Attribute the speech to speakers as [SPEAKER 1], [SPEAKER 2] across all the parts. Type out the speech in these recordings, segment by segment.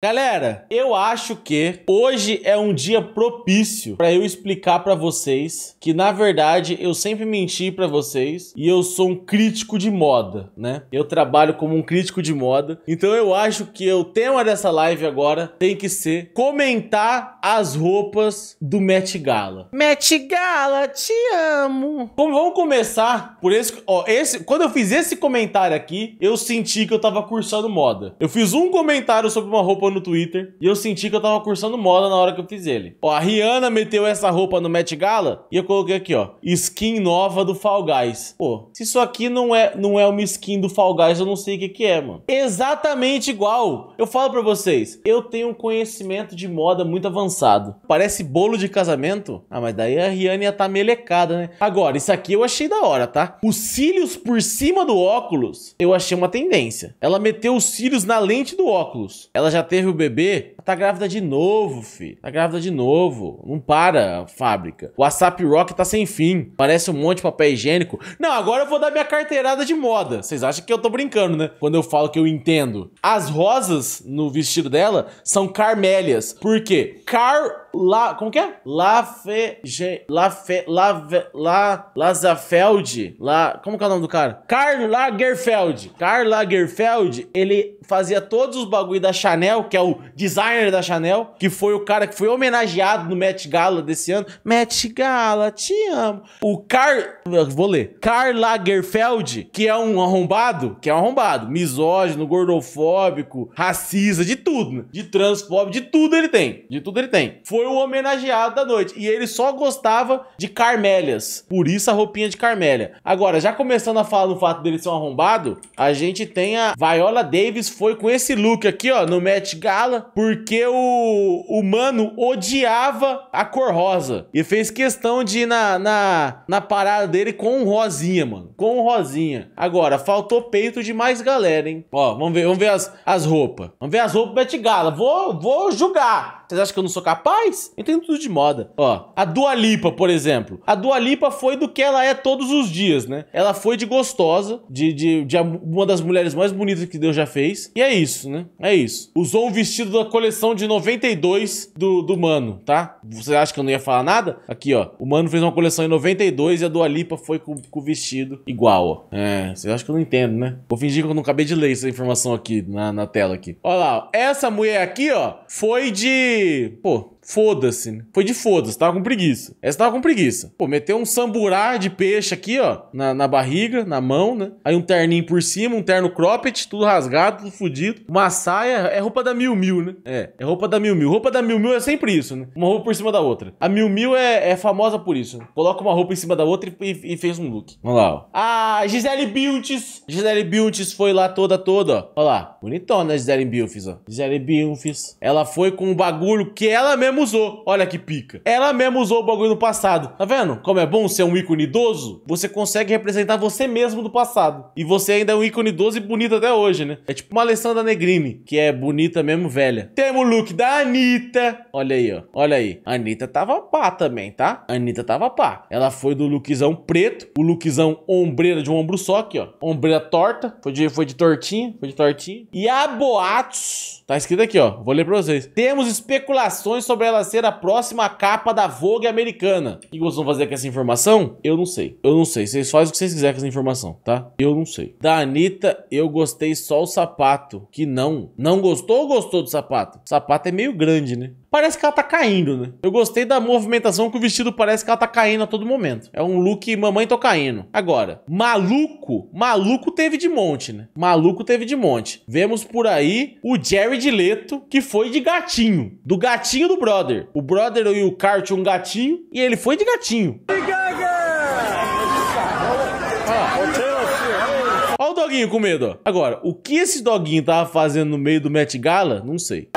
[SPEAKER 1] Galera, eu acho que hoje é um dia propício para eu explicar para vocês que na verdade eu sempre menti para vocês e eu sou um crítico de moda, né? Eu trabalho como um crítico de moda. Então eu acho que o tema dessa live agora tem que ser comentar as roupas do Met Gala. Met Gala, te amo. Como vamos começar por esse, ó, esse, quando eu fiz esse comentário aqui, eu senti que eu tava cursando moda. Eu fiz um comentário sobre uma roupa foi no Twitter e eu senti que eu tava cursando moda na hora que eu fiz ele. Ó, a Rihanna meteu essa roupa no Met Gala e eu coloquei aqui, ó, skin nova do Fall Guys. Pô, se isso aqui não é, não é uma skin do Fall Guys, eu não sei o que que é, mano. Exatamente igual. Eu falo pra vocês, eu tenho um conhecimento de moda muito avançado. Parece bolo de casamento? Ah, mas daí a Rihanna ia tá melecada, né? Agora, isso aqui eu achei da hora, tá? Os cílios por cima do óculos, eu achei uma tendência. Ela meteu os cílios na lente do óculos. Ela já teve teve o bebê, tá grávida de novo, fi. Tá grávida de novo. Não para a fábrica. O WhatsApp Rock tá sem fim. Parece um monte de papel higiênico. Não, agora eu vou dar minha carteirada de moda. Vocês acham que eu tô brincando, né? Quando eu falo que eu entendo. As rosas no vestido dela são carmélias. Por quê? Car La, como que é? Lafe, Lafe, La, Lazafeld, La, como que é o nome do cara? Karl Lagerfeld. Karl Lagerfeld, ele fazia todos os bagulho da Chanel, que é o designer da Chanel, que foi o cara que foi homenageado no Met Gala desse ano. Met Gala, te amo. O Karl, vou ler. Karl Lagerfeld, que é um arrombado, que é um arrombado, misógino, gordofóbico, racista, de tudo, né? De transfóbico, de tudo ele tem. De tudo ele tem. Foi foi o homenageado da noite. E ele só gostava de Carmélias. Por isso a roupinha de Carmélia. Agora, já começando a falar do fato dele ser um arrombado, a gente tem a Viola Davis foi com esse look aqui, ó, no Met Gala, porque o, o mano odiava a cor rosa. E fez questão de ir na, na, na parada dele com um rosinha, mano. Com um rosinha. Agora, faltou peito de mais galera, hein? Ó, vamos ver, vamos ver as, as roupas. Vamos ver as roupas do Met Gala. Vou, vou julgar. Vocês acham que eu não sou capaz? Eu entendo tudo de moda. Ó, a Dua Lipa, por exemplo. A Dua Lipa foi do que ela é todos os dias, né? Ela foi de gostosa, de, de, de uma das mulheres mais bonitas que Deus já fez. E é isso, né? É isso. Usou um vestido da coleção de 92 do, do Mano, tá? Você acha que eu não ia falar nada? Aqui, ó. O Mano fez uma coleção em 92 e a Dua Lipa foi com, com o vestido igual, ó. É, vocês acham que eu não entendo, né? Vou fingir que eu não acabei de ler essa informação aqui na, na tela aqui. Olha lá, ó. Essa mulher aqui, ó, foi de pô, Foda-se. Né? Foi de foda-se, tava com preguiça. Essa tava com preguiça. Pô, meteu um samburá de peixe aqui, ó, na, na barriga, na mão, né? Aí um terninho por cima, um terno cropped, tudo rasgado, tudo fodido. Uma saia, é roupa da Mil Mil, né? É, é roupa da Mil Mil. Roupa da Mil Mil é sempre isso, né? Uma roupa por cima da outra. A Mil Mil é, é famosa por isso. Né? Coloca uma roupa em cima da outra e, e, e fez um look. Vamos lá, ó. Ah, Gisele Beauties. Gisele Beauties foi lá toda, toda, ó. Olha lá. Bonitona, Gisele Beauties, ó. Gisele Beauties. Ela foi com o um bagulho que ela mesmo usou. Olha que pica. Ela mesma usou o bagulho no passado. Tá vendo? Como é bom ser um ícone idoso? Você consegue representar você mesmo do passado. E você ainda é um ícone idoso e bonito até hoje, né? É tipo uma Alessandra Negrini, que é bonita mesmo velha. Temos o look da Anitta. Olha aí, ó. Olha aí. A Anitta tava pá também, tá? A Anitta tava pá. Ela foi do lookzão preto, o lookzão ombreira de um ombro só aqui, ó. Ombreira torta. Foi de, foi de tortinha, foi de tortinha. E a Boatos. Tá escrito aqui, ó. Vou ler pra vocês. Temos especulações sobre ela ser a próxima capa da Vogue americana. O que vocês vão fazer com essa informação? Eu não sei. Eu não sei. Vocês fazem o que vocês quiserem com essa informação, tá? Eu não sei. Da Anitta, eu gostei só o sapato. Que não. Não gostou ou gostou do sapato? O sapato é meio grande, né? parece que ela tá caindo, né? Eu gostei da movimentação que o vestido parece que ela tá caindo a todo momento. É um look mamãe tô caindo. Agora, maluco, maluco teve de monte, né? Maluco teve de monte. Vemos por aí o Jerry de Leto, que foi de gatinho. Do gatinho do brother. O brother e o Carl tinham um gatinho e ele foi de gatinho. Olha o doguinho com medo. Agora, o que esse doguinho tava fazendo no meio do Met Gala, não sei.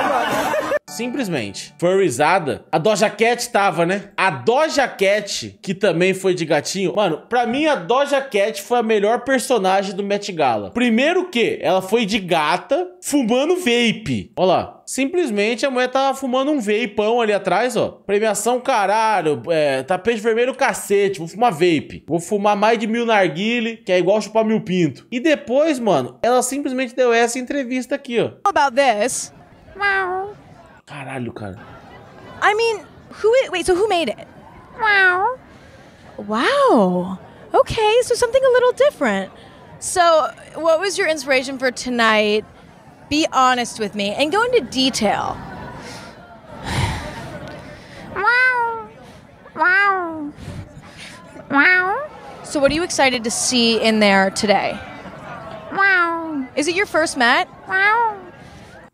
[SPEAKER 1] Simplesmente. Furrizada. A Doja Cat tava, né? A Doja Cat, que também foi de gatinho. Mano, pra mim a Doja Cat foi a melhor personagem do Met Gala. Primeiro que ela foi de gata fumando vape. Olha lá. Simplesmente a mulher tava fumando um vapeão ali atrás, ó. Premiação caralho, é, tapete vermelho cacete, vou fumar vape. Vou fumar mais de mil narguile, que é igual chupar mil pinto. E depois, mano, ela simplesmente deu essa entrevista aqui, ó. about this? Wow. I mean, who? Wait, so who made it? Wow. Wow. Okay, so something a little different. So, what was your inspiration for tonight? Be honest with me and go into detail. wow. Wow. Wow. So, what are you excited to see in there today? Wow. Is it your first Met? Wow.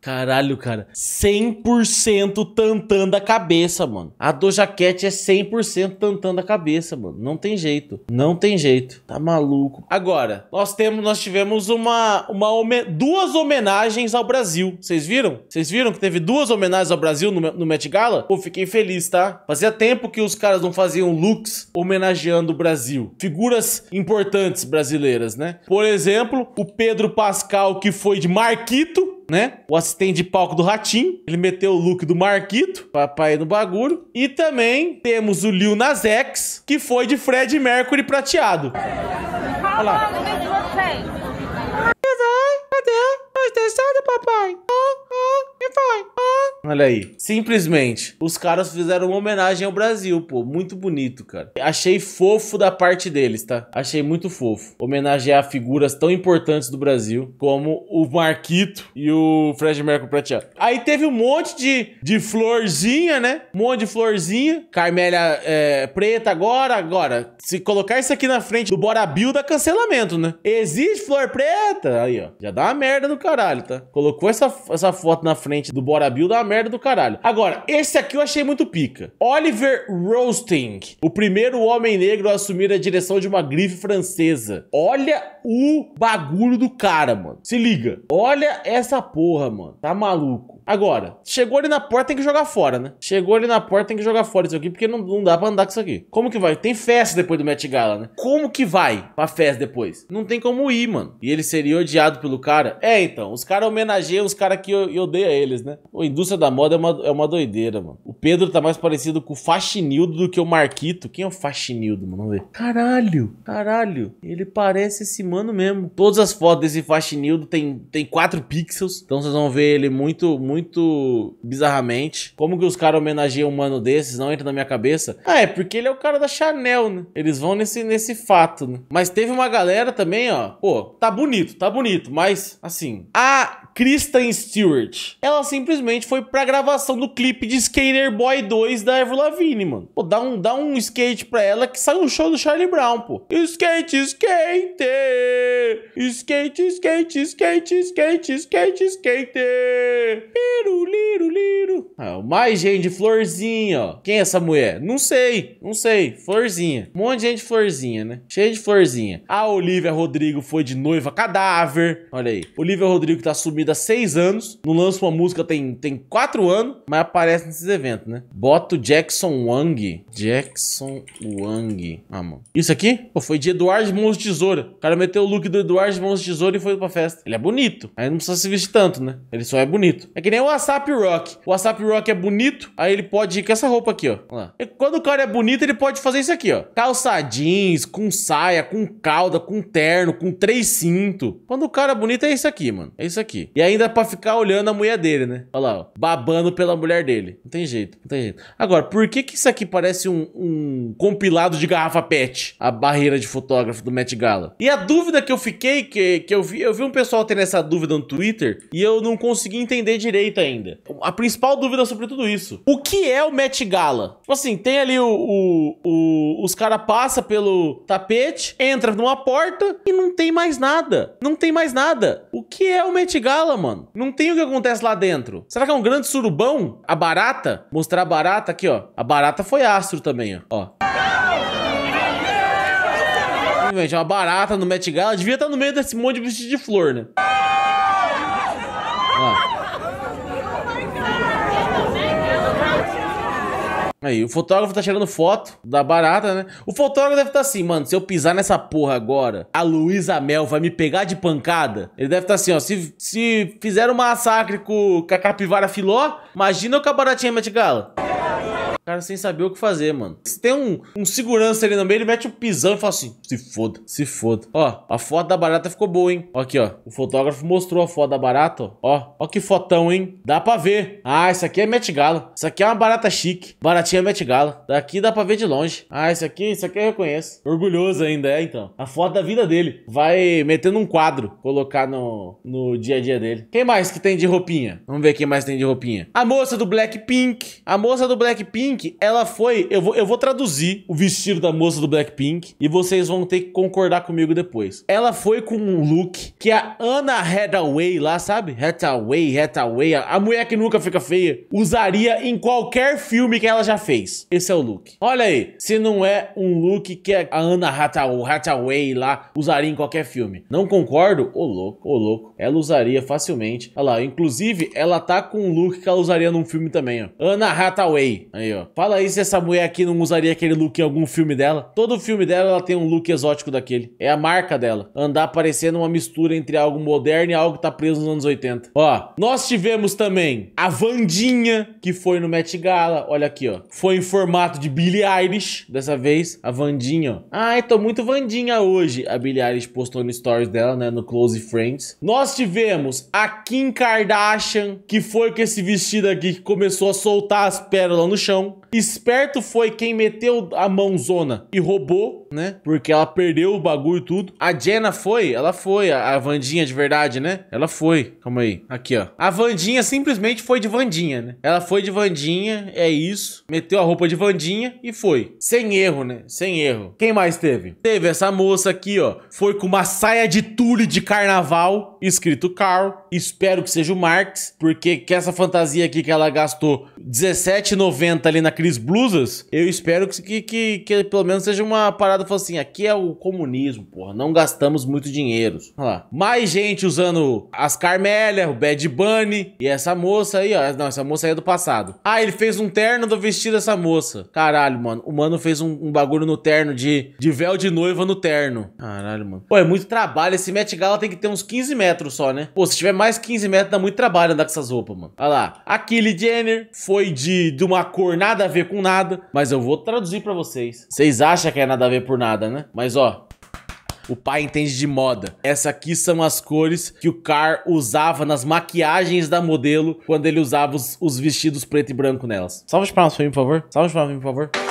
[SPEAKER 1] Caralho, cara. 100% tantando a cabeça, mano. A Doja Cat é 100% tantando a cabeça, mano. Não tem jeito. Não tem jeito. Tá maluco. Agora, nós temos, nós tivemos uma, uma duas homenagens ao Brasil. Vocês viram? Vocês viram que teve duas homenagens ao Brasil no, no Met Gala? Pô, fiquei feliz, tá? Fazia tempo que os caras não faziam looks homenageando o Brasil. Figuras importantes brasileiras, né? Por exemplo, o Pedro Pascal, que foi de Marquito, né? O assistente tem de palco do Ratinho. Ele meteu o look do Marquito, papai no bagulho. E também temos o Lil Nas X, que foi de Fred Mercury prateado. Olha lá. Cadê? Presta tá papai. Ah, ah, e Olha aí. Simplesmente, os caras fizeram uma homenagem ao Brasil, pô. Muito bonito, cara. Achei fofo da parte deles, tá? Achei muito fofo. Homenagear figuras tão importantes do Brasil como o Marquito e o Fred Mercury prateado. Aí teve um monte de, de florzinha, né? Um monte de florzinha. Carmélia é, preta agora, agora. Se colocar isso aqui na frente do Bora Bill, dá é cancelamento, né? Existe flor preta? Aí, ó. Já dá uma merda no caralho, tá? Colocou essa, essa foto na frente do Bora Bill, dá uma merda merda do caralho. Agora, esse aqui eu achei muito pica. Oliver Roasting, o primeiro homem negro a assumir a direção de uma grife francesa. Olha o bagulho do cara, mano. Se liga. Olha essa porra, mano. Tá maluco. Agora, chegou ali na porta, tem que jogar fora, né? Chegou ali na porta, tem que jogar fora isso aqui, porque não, não dá pra andar com isso aqui. Como que vai? Tem festa depois do Met Gala, né? Como que vai pra festa depois? Não tem como ir, mano. E ele seria odiado pelo cara? É, então. Os caras homenageiam os caras que odeiam eles, né? O indústria da da moda é uma, é uma doideira, mano. O Pedro tá mais parecido com o Faxinildo do que o Marquito. Quem é o Faxinildo, mano? Vamos ver. Caralho, caralho. Ele parece esse mano mesmo. Todas as fotos desse Faxinildo tem, tem quatro pixels. Então vocês vão ver ele muito, muito bizarramente. Como que os caras homenageiam um mano desses? Não entra na minha cabeça. Ah, é porque ele é o cara da Chanel, né? Eles vão nesse, nesse fato, né? Mas teve uma galera também, ó. Pô, tá bonito, tá bonito, mas assim. A Kristen Stewart, ela simplesmente foi pra gravação do clipe de Skater Boy 2 da Avril Lavigne, mano. Pô, dá um, dá um skate pra ela que sai um show do Charlie Brown, pô. Skate, skate! Skate, skate, skate, skate, skate, skate! Liru, liru, liru. Ah, mais gente, florzinha, ó. Quem é essa mulher? Não sei, não sei. Florzinha. Um monte de gente florzinha, né? Cheio de florzinha. A Olivia Rodrigo foi de noiva cadáver. Olha aí. Olivia Rodrigo tá sumida há seis anos. Não lança uma música tem, tem quatro quatro anos, mas aparece nesses eventos, né? Bota o Jackson Wang. Jackson Wang. Ah, mano. Isso aqui? Pô, foi de Eduardo Mons Tesoura. O cara meteu o look do Eduardo Mons Tesoura e foi pra festa. Ele é bonito. Aí não precisa se vestir tanto, né? Ele só é bonito. É que nem o WhatsApp Rock. O WhatsApp Rock é bonito, aí ele pode ir com essa roupa aqui, ó. E quando o cara é bonito, ele pode fazer isso aqui, ó. Calça jeans, com saia, com cauda, com terno, com três cinto. Quando o cara é bonito, é isso aqui, mano. É isso aqui. E ainda é pra ficar olhando a mulher dele, né? Olha lá, ó babando pela mulher dele. Não tem jeito, não tem jeito. Agora, por que que isso aqui parece um, um compilado de garrafa pet? A barreira de fotógrafo do Matt Gala. E a dúvida que eu fiquei, que, que eu vi, eu vi um pessoal tendo essa dúvida no Twitter e eu não consegui entender direito ainda. A principal dúvida sobre tudo isso. O que é o Met Gala? Tipo assim, tem ali o... o, o os caras passam pelo tapete, entra numa porta e não tem mais nada. Não tem mais nada. O que é o Met Gala, mano? Não tem o que acontece lá dentro. Será que é um grande Fernando Surubão, a barata, mostrar a barata aqui, ó. A barata foi astro também, ó. ó. Gente, é uma barata no Met Gala devia estar no meio desse monte de vestido de flor, né? Ó. Aí, o fotógrafo tá tirando foto da barata, né? O fotógrafo deve estar tá assim, mano, se eu pisar nessa porra agora, a Luísa Mel vai me pegar de pancada. Ele deve estar tá assim, ó, se, se fizer um massacre com, com a capivara filó, imagina o que a baratinha mete gala cara sem saber o que fazer, mano. Se tem um, um segurança ali no meio, ele mete o um pisão e fala assim, se foda, se foda. Ó, a foto da barata ficou boa, hein? Ó aqui, ó. O fotógrafo mostrou a foto da barata, ó. Ó, que fotão, hein? Dá pra ver. Ah, isso aqui é Met Gala. Isso aqui é uma barata chique. Baratinha Met Gala. Daqui dá pra ver de longe. Ah, isso aqui, isso aqui eu reconheço. Orgulhoso ainda, é, então. A foto da vida dele. Vai metendo um quadro, colocar no, no dia a dia dele. Quem mais que tem de roupinha? Vamos ver quem mais tem de roupinha. A moça do Blackpink. A moça do Blackpink Blackpink, ela foi. Eu vou, eu vou traduzir o vestido da moça do Blackpink e vocês vão ter que concordar comigo depois. Ela foi com um look que a Anna Hathaway lá, sabe? Hathaway, Hathaway, a, mulher que nunca fica feia, usaria em qualquer filme que ela já fez. Esse é o look. Olha aí, se não é um look que a Anna Hathaway, lá usaria em qualquer filme. Não concordo? Ô louco, ô louco. Ela usaria facilmente. Olha lá, inclusive ela tá com um look que ela usaria num filme também, ó. Anna Hathaway. Aí, ó fala aí se essa mulher aqui não usaria aquele look em algum filme dela. Todo filme dela ela tem um look exótico daquele. É a marca dela. Andar parecendo uma mistura entre algo moderno e algo que tá preso nos anos 80. Ó, nós tivemos também a Vandinha, que foi no Met Gala. Olha aqui, ó. Foi em formato de Billie Eilish, dessa vez. A Vandinha, ó. Ai, tô muito Vandinha hoje. A Billie Eilish postou no stories dela, né, no Close Friends. Nós tivemos a Kim Kardashian, que foi com esse vestido aqui que começou a soltar as pérolas no chão. Esperto foi quem meteu a mãozona e roubou, né? Porque ela perdeu o bagulho e tudo. A Jenna foi, ela foi, a, a Vandinha de verdade, né? Ela foi. Calma aí. Aqui, ó. A Vandinha simplesmente foi de Vandinha, né? Ela foi de Vandinha, é isso. Meteu a roupa de Vandinha e foi. Sem erro, né? Sem erro. Quem mais teve? Teve essa moça aqui, ó. Foi com uma saia de tule de carnaval escrito Karl. Espero que seja o Marx, porque que essa fantasia aqui que ela gastou R$17,90 ali na Cris Blusas, eu espero que, que, que, pelo menos seja uma parada falando assim, aqui é o comunismo, porra, não gastamos muito dinheiro. Olha lá. Mais gente usando as Carmélia, o Bad Bunny e essa moça aí, ó. Não, essa moça aí é do passado. Ah, ele fez um terno do vestido dessa moça. Caralho, mano. O mano fez um, um bagulho no terno de, de véu de noiva no terno. Caralho, mano. Pô, é muito trabalho. Esse Met Gala tem que ter uns 15 metros metros só, né? Pô, se tiver mais 15 metros, dá muito trabalho andar com essas roupas, mano. Olha lá. A Kylie Jenner foi de, de uma cor nada a ver com nada, mas eu vou traduzir pra vocês. Vocês acham que é nada a ver por nada, né? Mas, ó, o pai entende de moda. Essa aqui são as cores que o Car usava nas maquiagens da modelo quando ele usava os, os vestidos preto e branco nelas. Salve de palmas pra mim, por favor. Salve de palmas pra mim, por favor.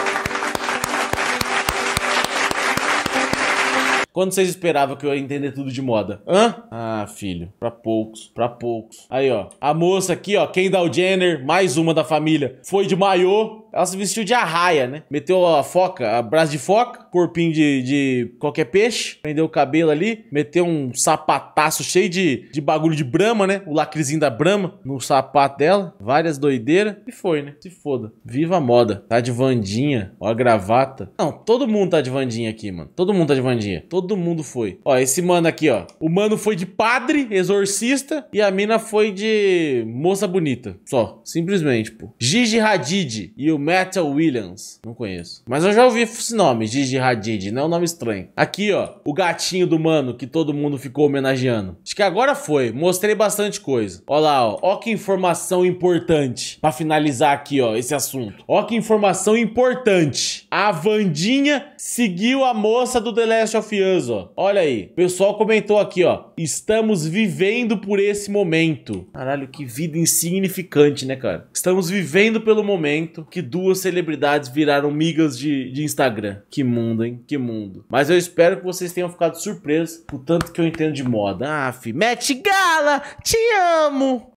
[SPEAKER 1] Quando vocês esperavam que eu ia entender tudo de moda? Hã? Ah, filho. Pra poucos. Pra poucos. Aí, ó. A moça aqui, ó. Kendall Jenner, mais uma da família. Foi de maiô ela se vestiu de arraia, né? Meteu a foca, a braço de foca, corpinho de, de qualquer peixe, prendeu o cabelo ali, meteu um sapataço cheio de, de bagulho de brama, né? O lacrezinho da brama no sapato dela, várias doideiras. E foi, né? Se foda. Viva a moda. Tá de vandinha, ó a gravata. Não, todo mundo tá de vandinha aqui, mano. Todo mundo tá de vandinha. Todo mundo foi. Ó, esse mano aqui, ó. O mano foi de padre, exorcista, e a mina foi de moça bonita. Só, simplesmente, pô. Gigi Hadid e o Metal Williams. Não conheço. Mas eu já ouvi esse nome, Gigi Hadid. Não é um nome estranho. Aqui, ó. O gatinho do mano que todo mundo ficou homenageando. Acho que agora foi. Mostrei bastante coisa. Ó lá, ó. Ó que informação importante. Pra finalizar aqui, ó, esse assunto. Ó que informação importante. A Vandinha seguiu a moça do The Last of Us, ó. Olha aí. O pessoal comentou aqui, ó. Estamos vivendo por esse momento. Caralho, que vida insignificante, né, cara? Estamos vivendo pelo momento que duas celebridades viraram migas de, de Instagram. Que mundo, hein? Que mundo. Mas eu espero que vocês tenham ficado surpresos com o tanto que eu entendo de moda. Ah, fi. Gala, te amo!